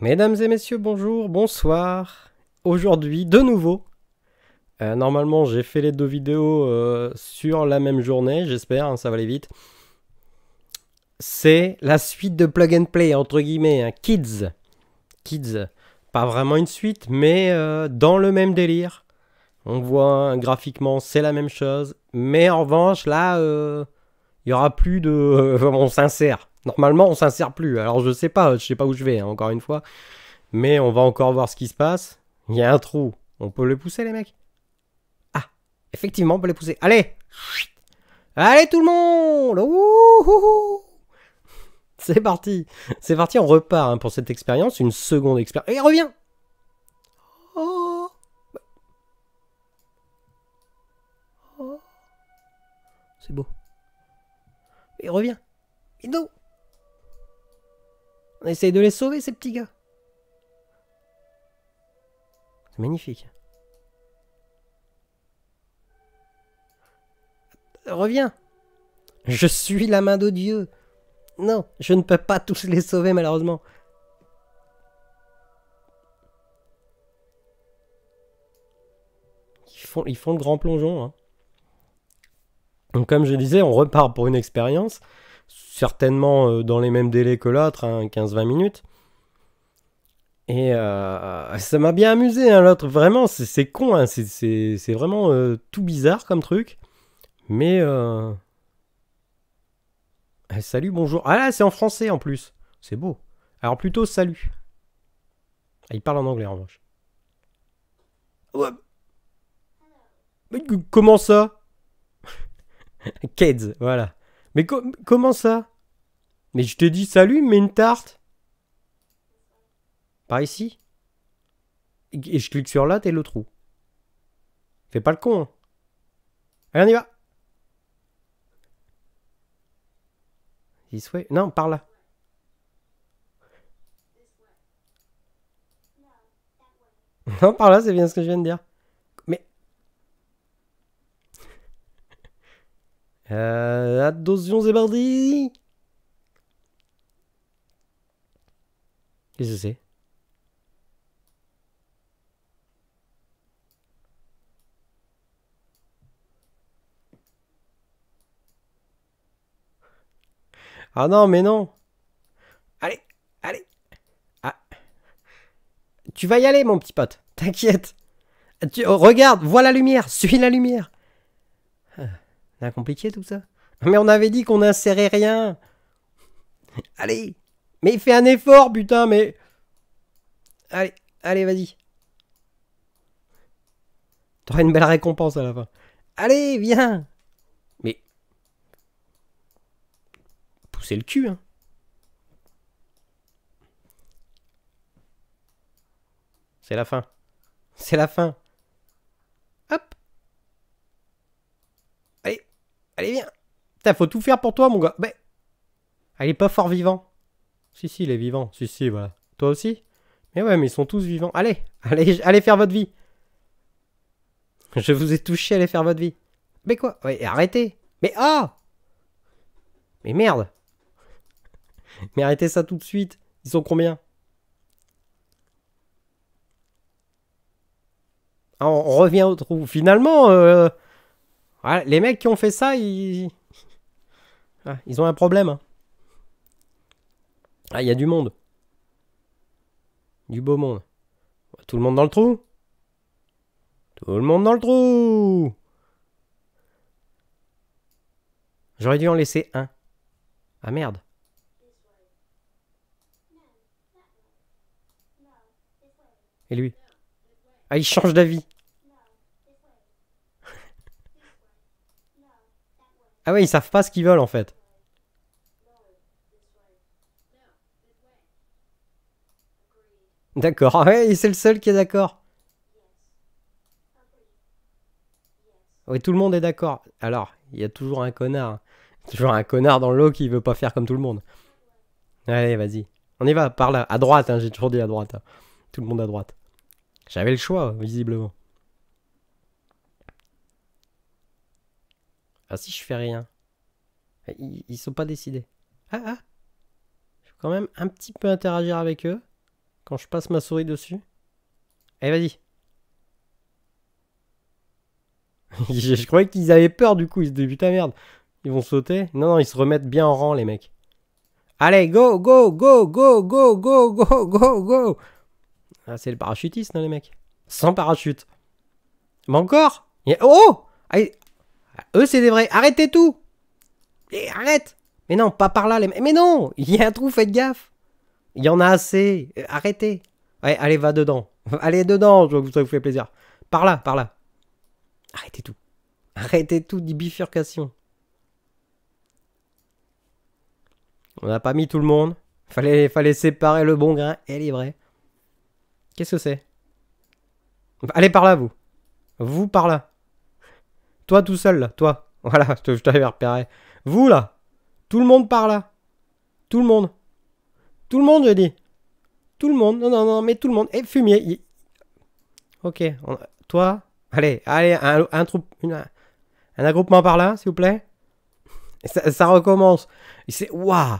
Mesdames et messieurs, bonjour, bonsoir. Aujourd'hui, de nouveau. Euh, normalement, j'ai fait les deux vidéos euh, sur la même journée, j'espère, hein, ça va aller vite. C'est la suite de Plug and Play, entre guillemets, hein. Kids. Kids. Pas vraiment une suite, mais euh, dans le même délire. On voit hein, graphiquement, c'est la même chose. Mais en revanche, là, il y aura plus de... on s'insère. Normalement, on s'en sert plus. Alors, je sais pas, je sais pas où je vais, hein, encore une fois. Mais on va encore voir ce qui se passe. Il y a un trou. On peut le pousser, les mecs Ah, effectivement, on peut le pousser. Allez Allez, tout le monde C'est parti C'est parti, on repart hein, pour cette expérience. Une seconde expérience. Et reviens oh oh C'est beau. Il revient. Et nous. On essaye de les sauver, ces petits gars. C'est magnifique. Reviens. Je suis la main de Dieu. Non, je ne peux pas tous les sauver, malheureusement. Ils font, ils font le grand plongeon. Hein. Donc comme je disais, on repart pour une expérience certainement euh, dans les mêmes délais que l'autre, 15-20 hein, minutes. Et euh, euh, ça m'a bien amusé, hein, l'autre. Vraiment, c'est con, hein. c'est vraiment tout bizarre comme truc. Mais. Eh, salut, bonjour. Ah là, c'est en français en plus. C'est beau. Alors plutôt salut. Ah, il parle en anglais en revanche. comment ça Kids, voilà. Mais comment ça Mais je te dis salut, mais une tarte Par ici Et je clique sur là, t'es le trou. Fais pas le con. Hein. Allez, on y va Il Non, par là. Non, par là, c'est bien ce que je viens de dire. Euh, attention, c'est Qu'est-ce que c'est Ah non, mais non Allez, allez ah. Tu vas y aller, mon petit pote, t'inquiète tu... Oh, regarde, vois la lumière, suis la lumière c'est compliqué tout ça. Mais on avait dit qu'on n'insérait rien. Allez. Mais fais un effort, putain, mais... Allez, allez, vas-y. T'auras une belle récompense à la fin. Allez, viens. Mais... Poussez le cul, hein. C'est la fin. C'est la fin. Allez, viens. Putain, faut tout faire pour toi, mon gars. Mais. elle ah, est pas fort vivant. Si, si, il est vivant. Si, si, voilà. Toi aussi Mais ouais, mais ils sont tous vivants. Allez, allez, faire votre vie. Je vous ai touché, allez faire votre vie. Mais quoi ouais, Arrêtez. Mais ah oh Mais merde. Mais arrêtez ça tout de suite. Ils sont combien ah, on, revient au trou. Finalement, euh, ah, les mecs qui ont fait ça, ils, ah, ils ont un problème. Hein. Ah, il y a du monde. Du beau monde. Tout le monde dans le trou Tout le monde dans le trou J'aurais dû en laisser un. Ah merde. Et lui Ah, il change d'avis. Ah ouais, ils savent pas ce qu'ils veulent en fait. D'accord, ah ouais, c'est le seul qui est d'accord. Ah oui, tout le monde est d'accord. Alors, il y a toujours un connard. Hein. Toujours un connard dans l'eau qui veut pas faire comme tout le monde. Allez, vas-y. On y va, par là. À droite, hein, j'ai toujours dit à droite. Hein. Tout le monde à droite. J'avais le choix, visiblement. Ah si je fais rien. Ils, sont pas décidés. Ah ah Je peux quand même un petit peu interagir avec eux quand je passe ma souris dessus. Allez vas-y. je, croyais qu'ils avaient peur du coup, ils se débutent à merde. Ils vont sauter. Non, non, ils se remettent bien en rang les mecs. Allez, go, go, go, go, go, go, go, go, go. Ah, c'est le parachutiste, non, les mecs Sans parachute. Mais encore Oh eux, c'est des vrais. Arrêtez tout Et eh, Arrête Mais non, pas par là, les Mais non Il y a un trou, faites gaffe Il y en a assez euh, Arrêtez Allez, va dedans. Allez dedans, je ça vous fait plaisir. Par là, par là. Arrêtez tout. Arrêtez tout, dit bifurcation. On n'a pas mis tout le monde. Fallait, fallait séparer le bon grain et les Qu'est-ce que c'est Allez par là, vous. Vous par là. Toi tout seul, là, toi. Voilà, je t'avais repéré. Vous, là. Tout le monde par là. Tout le monde. Tout le monde, j'ai dit, Tout le monde. Non, non, non, mais tout le monde. Et fumier. Ok. Toi. Allez, allez, un, un, un regroupement par là, s'il vous plaît. ça, recommence. C'est... Waouh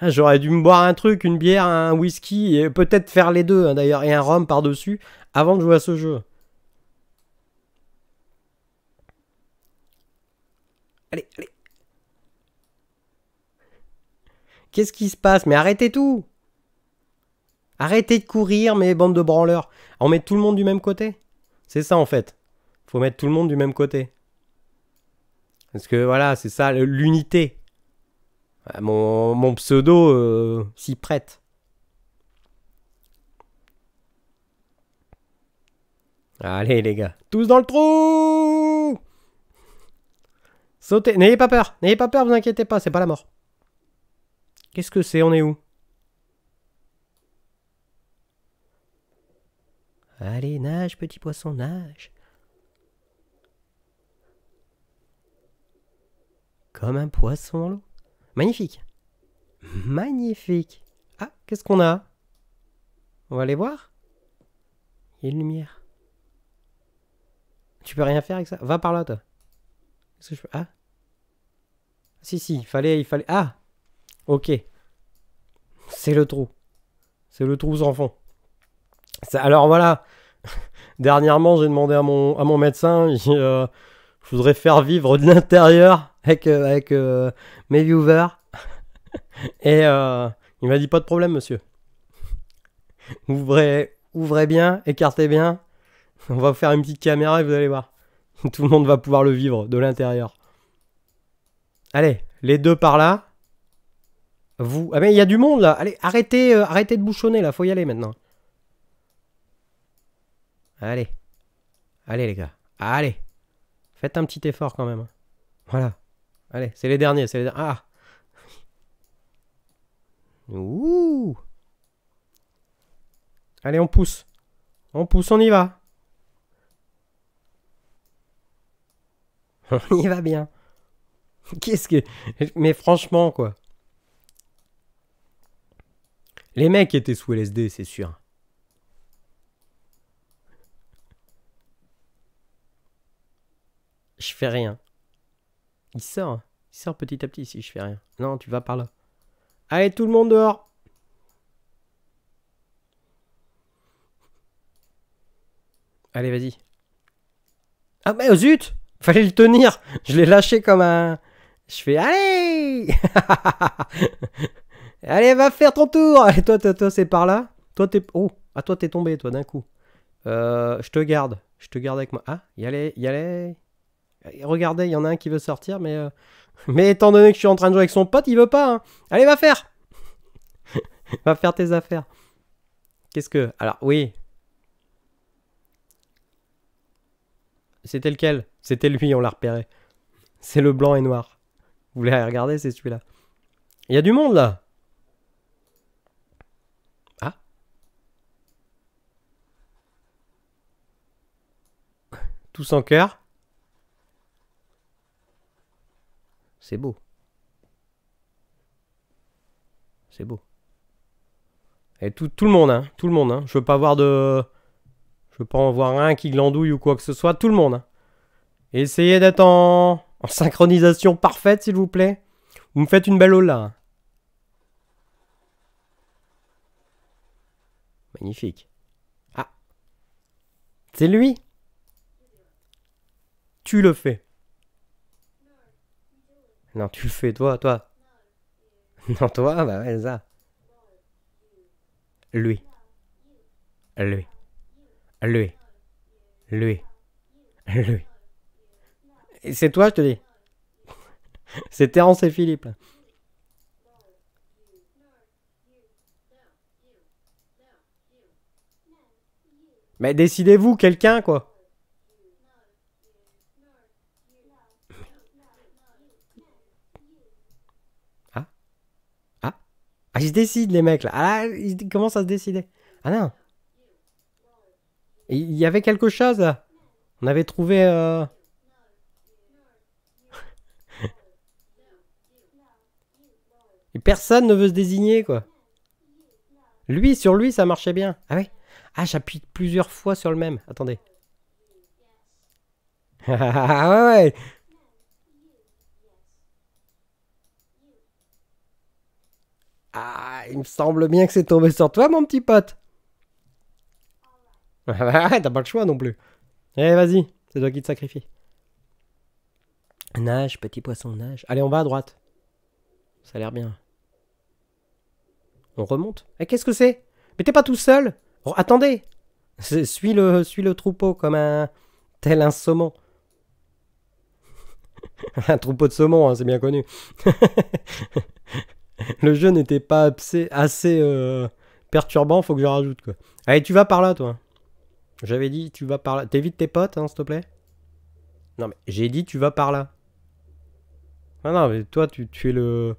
ah, J'aurais dû me boire un truc, une bière, un whisky, et peut-être faire les deux hein, d'ailleurs, et un rhum par-dessus, avant de jouer à ce jeu. Allez, allez. Qu'est-ce qui se passe Mais arrêtez tout Arrêtez de courir, mes bandes de branleurs. On met tout le monde du même côté. C'est ça en fait. Faut mettre tout le monde du même côté. Parce que voilà, c'est ça l'unité. Ah, mon, pseudo euh, s'y prête. Allez les gars, tous dans le trou Sauter N'ayez pas peur. N'ayez pas peur, vous inquiétez pas, c'est pas la mort. Qu'est-ce que c'est On est où Allez, nage, petit poisson, nage. Comme un poisson en l'eau. Magnifique. Magnifique. Ah, qu'est-ce qu'on a On va aller voir Il y a une lumière. Tu peux rien faire avec ça Va par là, toi. Ah Si, si, il fallait... Il fallait... Ah Ok. C'est le trou. C'est le trou sans fond. alors voilà. Dernièrement, j'ai demandé à mon, à mon médecin, euh, je voudrais faire vivre de l'intérieur avec, euh, avec euh, mes viewers. Et il m'a dit pas de problème, monsieur. Ouvrez, ouvrez bien, écartez bien. On va vous faire une petite caméra et vous allez voir. Tout le monde va pouvoir le vivre de l'intérieur. Allez, les deux par là. Vous. Ah, mais il y a du monde là. Allez, arrêtez, euh, arrêtez de bouchonner là. Faut y aller maintenant. Allez. Allez les gars. Allez. Faites un petit effort quand même. Voilà. Allez, c'est les derniers. C'est les derniers. Ah. Ouh. Allez, on pousse. On pousse, on y va. il va bien. Qu'est-ce que. Mais franchement, quoi. Les mecs étaient sous LSD, c'est sûr. Je fais rien. Il sort. Hein. Il sort petit à petit si je fais rien. Non, tu vas par là. Allez, tout le monde dehors. Allez, vas-y. Ah, mais oh, zut Fallait le tenir. Je l'ai lâché comme un. Je fais allez. allez, va faire ton tour. Et toi, toi, c'est par là. Toi, t'es. Oh, à ah, toi, t'es tombé, toi, d'un coup. Euh, je te garde. Je te garde avec moi. Ah, y allez, y aller. Regardez, il y en a un qui veut sortir, mais. Euh, mais étant donné que je suis en train de jouer avec son pote, il veut pas. Hein. Allez, va faire. va faire tes affaires. Qu'est-ce que. Alors, oui. C'était lequel c'était lui, on l'a repéré. C'est le blanc et noir. Vous voulez regarder, c'est celui-là. Il y a du monde là. Ah. Tous en cœur. C'est beau. C'est beau. Et tout, tout, le monde, hein. Tout le monde, hein. Je veux pas voir de. Je veux pas en voir un qui glandouille ou quoi que ce soit. Tout le monde, hein. Essayez d'être en... synchronisation parfaite, s'il vous plaît. Vous me faites une belle ola. Magnifique. Ah C'est lui Tu le fais. Non, tu le fais, toi, toi. Non, toi, bah ouais, ça. Lui. Lui. Lui. Lui. Lui c'est toi, je te dis. c'est Terence et Philippe. Mais décidez-vous, quelqu'un, quoi. Ah Ah Ah, ils se décident, les mecs, là. Ah, ils commencent à se décider. Ah non Il y avait quelque chose, là. On avait trouvé... Euh... Et personne ne veut se désigner, quoi. Lui, sur lui, ça marchait bien. Ah oui Ah, j'appuie plusieurs fois sur le même. Attendez. ah ouais Ah, il me semble bien que c'est tombé sur toi, mon petit pote. Ah, t'as pas le choix non plus. Eh, vas-y, c'est toi qui te sacrifie. Nage, petit poisson, nage. Allez, on va à droite. Ça a l'air bien. On remonte. Et eh, qu'est-ce que c'est Mais t'es pas tout seul oh, Attendez suis le, suis le troupeau comme un... tel un saumon. un troupeau de saumon, hein, c'est bien connu. le jeu n'était pas assez, euh, perturbant, faut que je rajoute quoi. Allez, tu vas par là toi. J'avais dit tu vas par là. T'évites tes potes, hein, s'il te plaît. Non mais j'ai dit tu vas par là. Ah non mais toi tu, es le...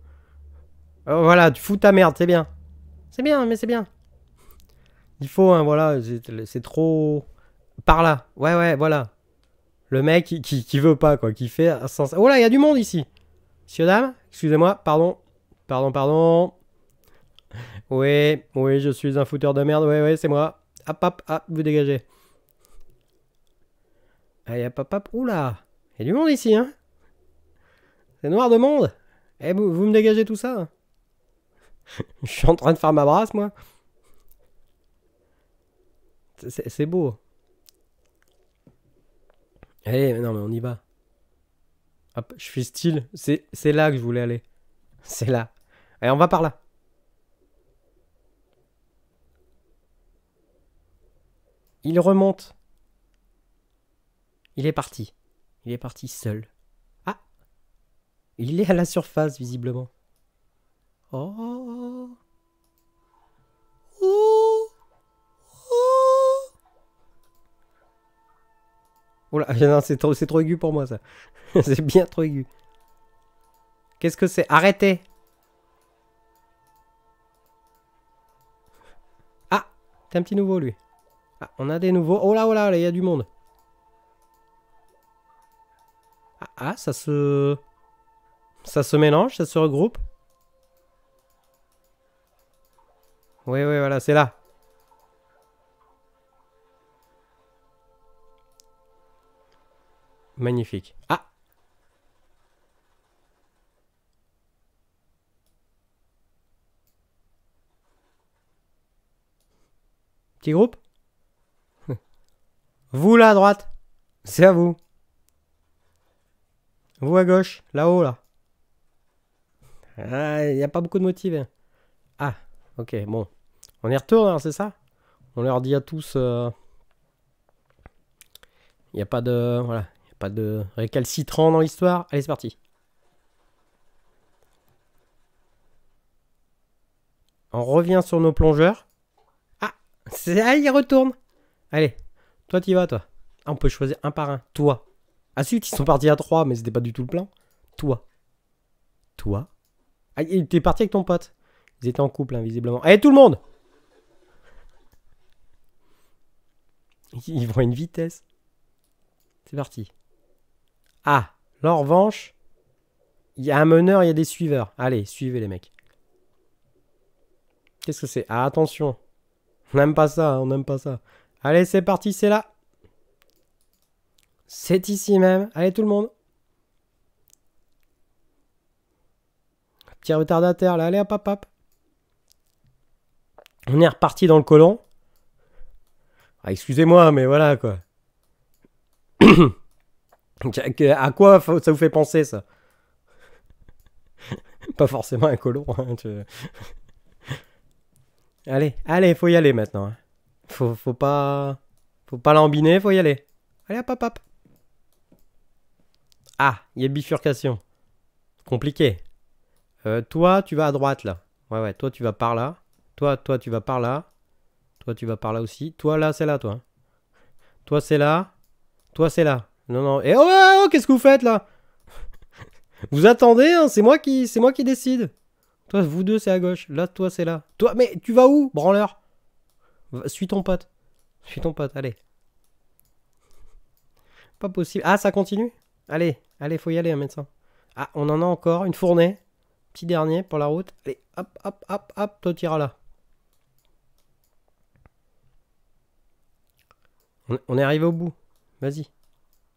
Oh, voilà, tu fous ta merde, c'est bien. C'est bien, mais c'est bien. Il faut, hein, voilà, c'est trop. Par là. Ouais, ouais, voilà. Le mec qui, veut pas, quoi, qui fait. sens. Oh là, il y a du monde ici. Monsieur, dame, excusez-moi, pardon. Pardon, pardon. Oui, oui, je suis un fouteur de merde. Ouais, ouais, c'est moi. Hop, hop, hop, vous dégagez. y hop, hop, hop. Oula, il y a du monde ici, hein. C'est noir de monde. Eh, vous me dégagez tout ça hein. Je suis en train de faire ma brasse, moi. C'est beau. Allez, non, mais on y va. Hop, je suis style. C'est là que je voulais aller. C'est là. Allez, on va par là. Il remonte. Il est parti. Il est parti seul. Ah Il est à la surface, visiblement. Oh. Oh. Oh. là, non, c'est trop, trop aigu pour moi ça. c'est bien trop aigu. Qu'est-ce que c'est Arrêtez Ah T'es un petit nouveau lui. Ah, on a des nouveaux. Oh là, oh là, il y a du monde. Ah, ah, ça se... Ça se mélange, ça se regroupe. Oui, oui, voilà, c'est là. Magnifique. Ah Petit groupe Vous là à droite, c'est à vous. Vous à gauche, là-haut là. Ah, il n'y a pas beaucoup de motivés. Hein. Ok, bon. On y retourne, hein, c'est ça On leur dit à tous... Il euh, n'y a pas de... Voilà. Il a pas de récalcitrant dans l'histoire. Allez, c'est parti. On revient sur nos plongeurs. Ah, ah il retourne. Allez, toi, t'y vas, toi. Ah, on peut choisir un par un. Toi. Ah, suite, ils sont partis à trois, mais c'était pas du tout le plan. Toi. Toi. Ah, t'es parti avec ton pote. Ils étaient en couple, invisiblement. Hein, Allez, eh, tout le monde Ils vont à une vitesse. C'est parti. Ah, leur en revanche, il y a un meneur, il y a des suiveurs. Allez, suivez les mecs. Qu'est-ce que c'est Ah, attention. On n'aime pas ça, hein, on n'aime pas ça. Allez, c'est parti, c'est là. C'est ici même. Allez, tout le monde. Petit retardataire, là. Allez, hop, hop, hop. On est reparti dans le colon. Ah, excusez-moi, mais voilà quoi. à quoi ça vous fait penser ça Pas forcément un colon. Hein, allez, allez, faut y aller maintenant. Hein. Faut, pas, faut pas l'embiner faut y aller. Allez, hop, hop, Ah, il y a bifurcation. Compliqué. Euh, toi, tu vas à droite là. Ouais, ouais, toi, tu vas par là. Toi, toi, tu vas par là. Toi, tu vas par là aussi. Toi, là, c'est là, toi. Toi, c'est là. Toi, c'est là. Non, non. Et oh, oh qu'est-ce que vous faites là Vous attendez, hein c'est moi qui, c'est moi qui décide. Toi, vous deux, c'est à gauche. Là, toi, c'est là. Toi, mais tu vas où, branleur Suis ton pote. Suis ton pote. Allez. Pas possible. Ah, ça continue. Allez, allez, faut y aller, un hein, médecin. Ah, on en a encore une fournée. Petit dernier pour la route. Allez, hop, hop, hop, hop. Toi, t'iras là. On, est arrivé au bout. Vas-y.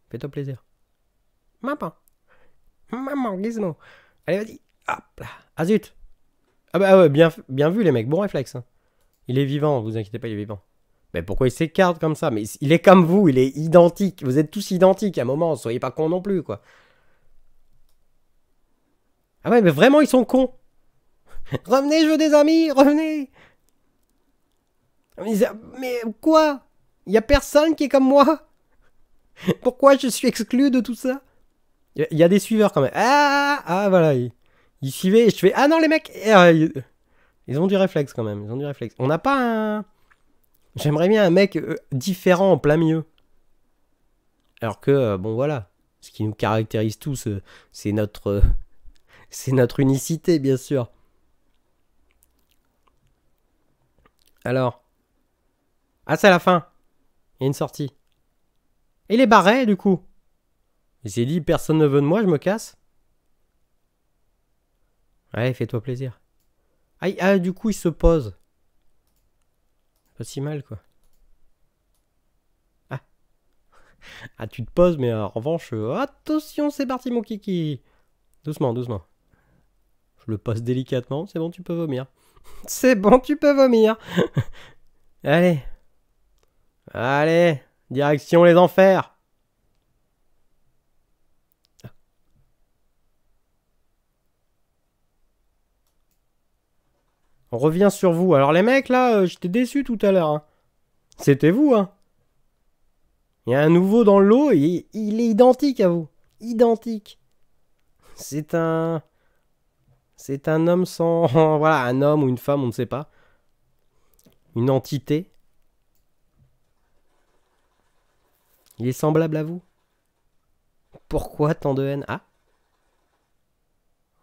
Fais-toi plaisir. Maman. Maman, Gizmo. Allez, vas-y. Hop là. Ah zut. Ah bah ouais, bien, bien vu les mecs. Bon réflexe. Hein. Il est vivant, vous inquiétez pas, il est vivant. Mais pourquoi il s'écarte comme ça Mais il est comme vous, il est identique. Vous êtes tous identiques à un moment, soyez pas cons non plus, quoi. Ah ouais, mais vraiment, ils sont cons. revenez, je veux des amis, revenez. mais quoi il personne qui est comme moi Pourquoi je suis exclu de tout ça Il y, des suiveurs quand même. Ah, ah, ah voilà. Ils, suivaient et je fais Ah non, les mecs euh, ils, ont du réflexe quand même. Ils ont du réflexe. On n'a pas un. J'aimerais bien un mec euh, différent en plein milieu. Alors que, euh, bon voilà. Ce qui nous caractérise tous, c'est notre. c'est notre unicité, bien sûr. Alors. Ah, c'est la fin. Il y a une sortie. Et est barré, du coup Il s'est dit, personne ne veut de moi, je me casse. Allez, fais-toi plaisir. Ah, du coup, il se pose. Pas si mal, quoi. Ah. ah, tu te poses, mais euh, en revanche, euh, attention, c'est parti, mon kiki. Doucement, doucement. Je le pose délicatement, c'est bon, tu peux vomir. c'est bon, tu peux vomir. Allez, Allez, direction les enfers. On revient sur vous. Alors les mecs là, euh, j'étais déçu tout à l'heure. Hein. C'était vous, hein. Il y a un nouveau dans l'eau, et il est identique à vous. Identique. C'est un... C'est un homme sans... voilà, un homme ou une femme, on ne sait pas. Une entité. Il est semblable à vous. Pourquoi tant de haine Ah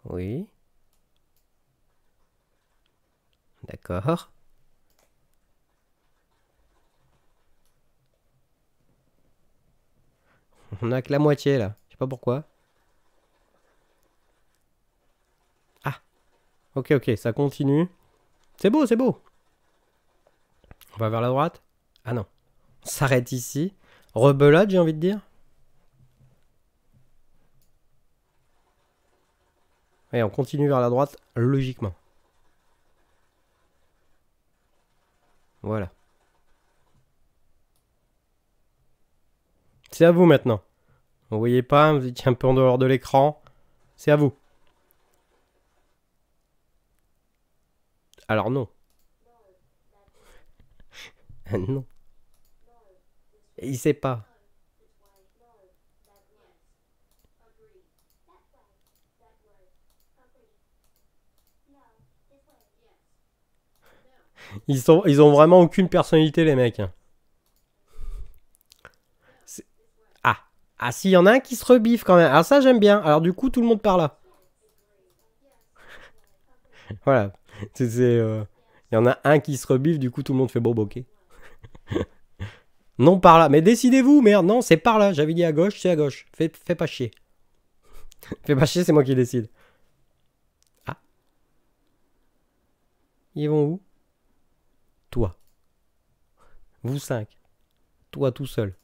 Oui. D'accord. On a que la moitié là. Je sais pas pourquoi. Ah. Ok, ok, ça continue. C'est beau, c'est beau. On va vers la droite. Ah non. On s'arrête ici. Rebelade, j'ai envie de dire. Et on continue vers la droite, logiquement. Voilà. C'est à vous maintenant. Vous voyez pas, vous étiez un peu en dehors de l'écran. C'est à vous. Alors non. non. Il sait pas. Ils, sont, ils ont vraiment aucune personnalité, les mecs. Hein. Ah. Ah, il y en a un qui se rebiffe quand même. Ah, ça, j'aime bien. Alors, du coup, tout le monde parle. là. voilà. Euh, il y en a un qui se rebiffe, du coup, tout le monde fait bon, bah, non par là. Mais décidez-vous, merde. Non, c'est par là. J'avais dit à gauche, c'est à gauche. Fais, fais pas chier. fais pas chier, c'est moi qui décide. Ah. Ils vont où Toi. Vous cinq. Toi tout seul.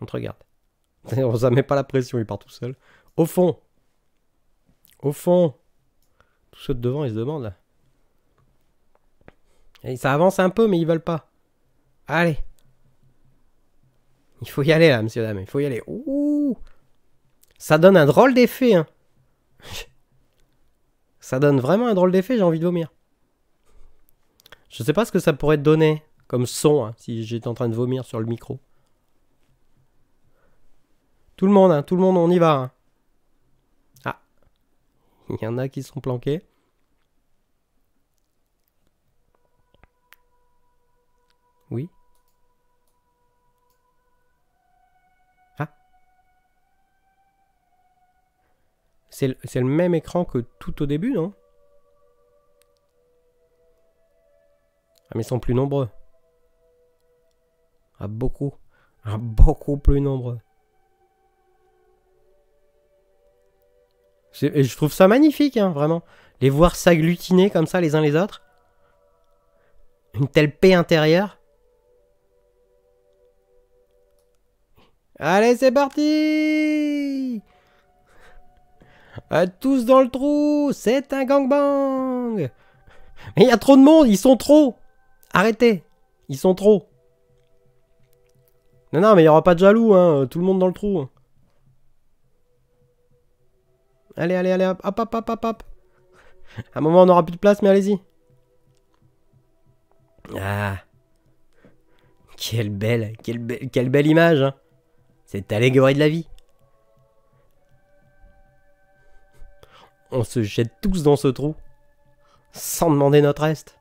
On te regarde. On ne met pas la pression, il part tout seul. Au fond. Au fond. Tous ceux de devant, ils se demandent Et ça avance un peu, mais ils veulent pas. Allez. Il faut y aller là, monsieur, dame. Il faut y aller. Ouh. Ça donne un drôle d'effet. Hein. ça donne vraiment un drôle d'effet, j'ai envie de vomir. Je sais pas ce que ça pourrait donner comme son hein, si j'étais en train de vomir sur le micro. Tout le monde, hein, tout le monde, on y va. Hein. Ah. Il y en a qui sont planqués. C'est le, même écran que tout au début, non Ah, mais ils sont plus nombreux. Ah, beaucoup. Ah, beaucoup plus nombreux. Et je trouve ça magnifique, hein, vraiment. Les voir s'agglutiner comme ça les uns les autres. Une telle paix intérieure. Allez, c'est parti euh, tous dans le trou, c'est un gangbang Mais il y a trop de monde, ils sont trop Arrêtez Ils sont trop Non, non, mais il n'y aura pas de jaloux, hein, euh, tout le monde dans le trou. Hein. Allez, allez, allez, hop, hop, hop, hop, À un moment, on n'aura plus de place, mais allez-y. Ah Quelle belle, quelle belle, quelle belle image hein. Cette allégorie de la vie on se jette tous dans ce trou sans demander notre reste.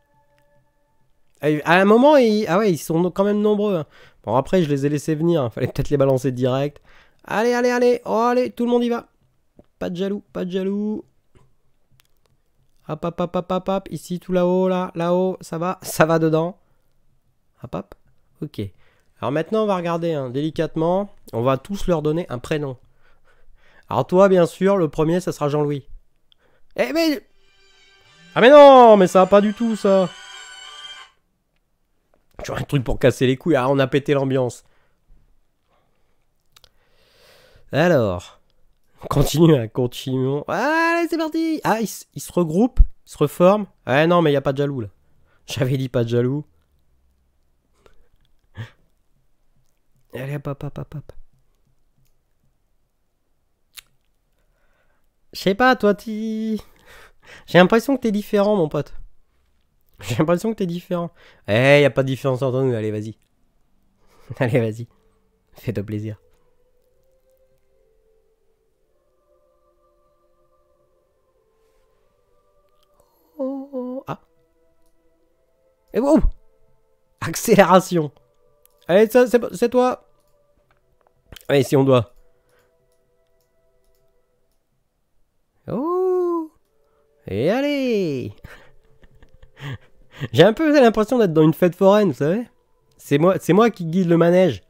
À un moment, ils... ah ouais, ils sont quand même nombreux. Hein. Bon, après, je les ai laissés venir. Hein. Fallait peut-être les balancer direct. Allez, allez, allez. Oh, allez, tout le monde y va. Pas de jaloux, pas de jaloux. Hop, hop, hop, hop, hop, hop. Ici, tout là-haut, là, là-haut. Ça va, ça va dedans. Hop, hop. Ok. Alors maintenant, on va regarder hein, délicatement. On va tous leur donner un prénom. Alors toi, bien sûr, le premier, ça sera Jean-Louis. Eh mais... Ah mais non, mais ça va pas du tout ça. Tu as un truc pour casser les couilles. Ah, on a pété l'ambiance. Alors, continue, continuons. Allez, c'est parti. Ah, ils, se regroupent, ils se reforment. Ah non, mais il y a pas de jaloux là. J'avais dit pas de jaloux. Allez, hop, hop, hop, hop. Je sais pas, toi, tu. J'ai l'impression que t'es différent, mon pote. J'ai l'impression que t'es différent. Eh, y a pas de différence entre nous, allez, vas-y. Allez, vas-y. Fais-toi plaisir. Oh, ah. Et eh, wow oh. Accélération. Allez, c'est toi. Allez, si on doit. Et allez J'ai un peu l'impression d'être dans une fête foraine, vous savez C'est moi, moi qui guide le manège.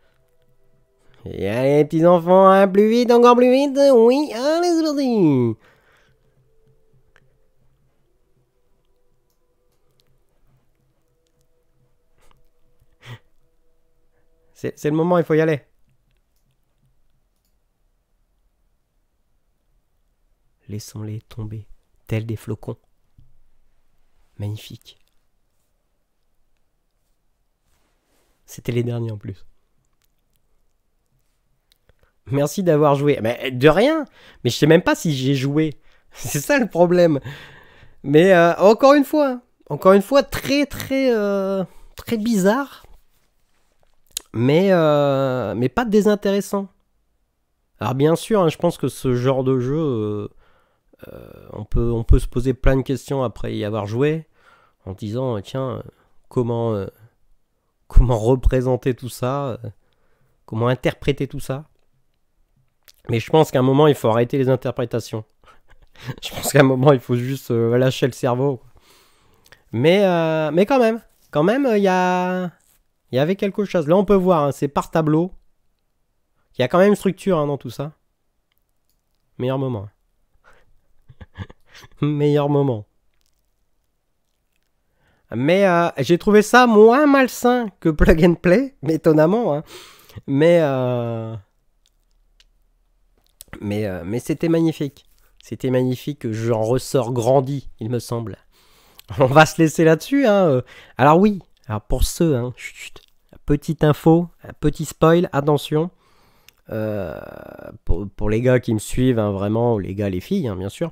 Et allez, petits enfants, hein, plus vite, encore plus vite, oui, allez, c'est C'est le moment, il faut y aller. Laissons-les tomber des flocons. Magnifique. C'était les derniers en plus. Merci d'avoir joué. Mais de rien. Mais je sais même pas si j'ai joué. C'est ça le problème. Mais euh, encore une fois, encore une fois, très très euh, très bizarre. Mais euh, mais pas désintéressant. Alors bien sûr, hein, je pense que ce genre de jeu euh, on, peut, on peut se poser plein de questions après y avoir joué en disant euh, tiens, euh, comment, comment représenter tout ça Comment interpréter tout ça mais je pense qu'à un moment, il faut arrêter les interprétations. je pense qu'à un moment, il faut juste lâcher le cerveau. Mais, quand même, quand même, il y, a... avait quelque chose. Là, on peut voir, hein, c'est par tableau. Il y a quand même structure hein, dans tout ça. Meilleur moment. Hein. Meilleur moment. Mais euh, j'ai trouvé ça moins malsain que Plug and Play, étonnamment. Hein. Mais, euh, mais, euh, mais c'était magnifique. C'était magnifique. J'en ressors grandi, il me semble. On va se laisser là-dessus. Hein, alors oui, pour ceux, hein, petite info, petit spoil, attention. Euh, pour, les gars qui me suivent, hein, vraiment, les gars, les filles, hein, bien sûr,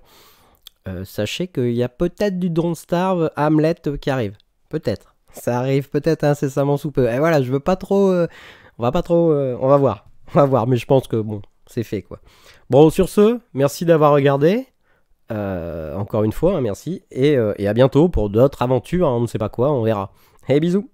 euh, sachez qu'il y a peut-être du Don't Starve Hamlet euh, qui arrive. Peut-être. Ça arrive peut-être incessamment sous peu. Et voilà, je veux pas trop. on va pas trop. on va voir. On va voir, mais je pense que bon, c'est fait quoi. Bon, sur ce, merci d'avoir regardé. encore une fois, hein, merci. Et, et, à bientôt pour d'autres aventures. on ne sait pas quoi, on verra. Et bisous!